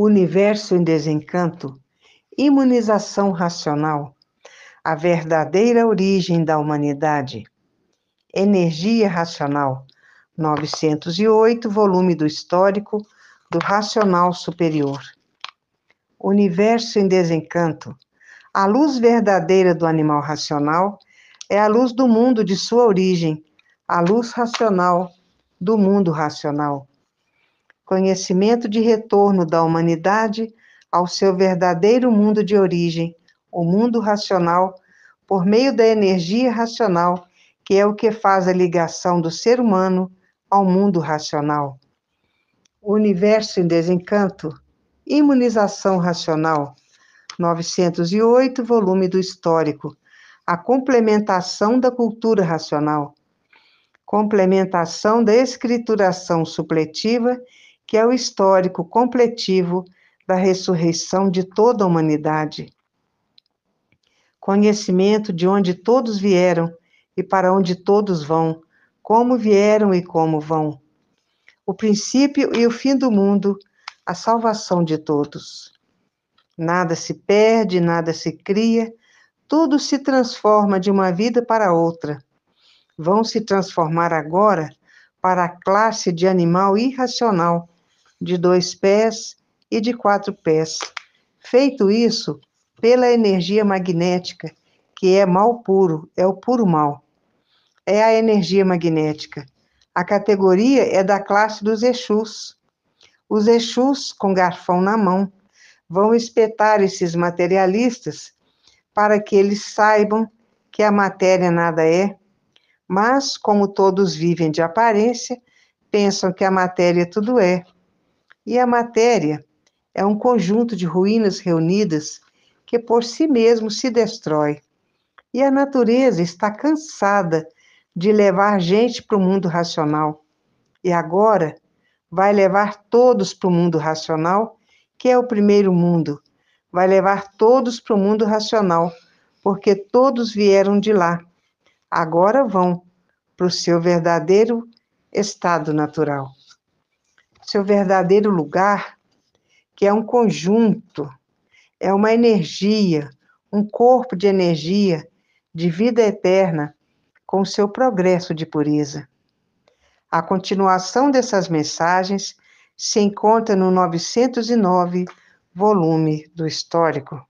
Universo em Desencanto, Imunização Racional, A Verdadeira Origem da Humanidade, Energia Racional, 908, volume do Histórico do Racional Superior. Universo em Desencanto, a luz verdadeira do animal racional é a luz do mundo de sua origem, a luz racional do mundo racional conhecimento de retorno da humanidade ao seu verdadeiro mundo de origem, o mundo racional, por meio da energia racional, que é o que faz a ligação do ser humano ao mundo racional. O universo em desencanto, imunização racional, 908, volume do histórico, a complementação da cultura racional, complementação da escrituração supletiva que é o histórico completivo da ressurreição de toda a humanidade. Conhecimento de onde todos vieram e para onde todos vão, como vieram e como vão. O princípio e o fim do mundo, a salvação de todos. Nada se perde, nada se cria, tudo se transforma de uma vida para outra. Vão se transformar agora para a classe de animal irracional de dois pés e de quatro pés. Feito isso, pela energia magnética, que é mal puro, é o puro mal. É a energia magnética. A categoria é da classe dos Exus. Os Exus, com garfão na mão, vão espetar esses materialistas para que eles saibam que a matéria nada é, mas, como todos vivem de aparência, pensam que a matéria tudo é. E a matéria é um conjunto de ruínas reunidas que por si mesmo se destrói. E a natureza está cansada de levar gente para o mundo racional. E agora vai levar todos para o mundo racional, que é o primeiro mundo. Vai levar todos para o mundo racional, porque todos vieram de lá. Agora vão para o seu verdadeiro estado natural seu verdadeiro lugar, que é um conjunto, é uma energia, um corpo de energia de vida eterna com seu progresso de pureza. A continuação dessas mensagens se encontra no 909, volume do Histórico.